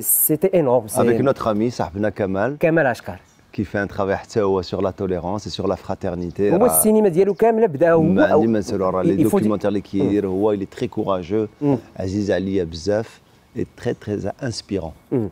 C'était énorme. Avec notre ami, Sahbna Kamal. Kamal Ashkar. Qui fait un travail sur la tolérance et sur la fraternité. le cinéma ديالو كامل commencé. les documentaires qui il est très courageux. Mm. Aziz Ali Abzaf est très très inspirant. Mm.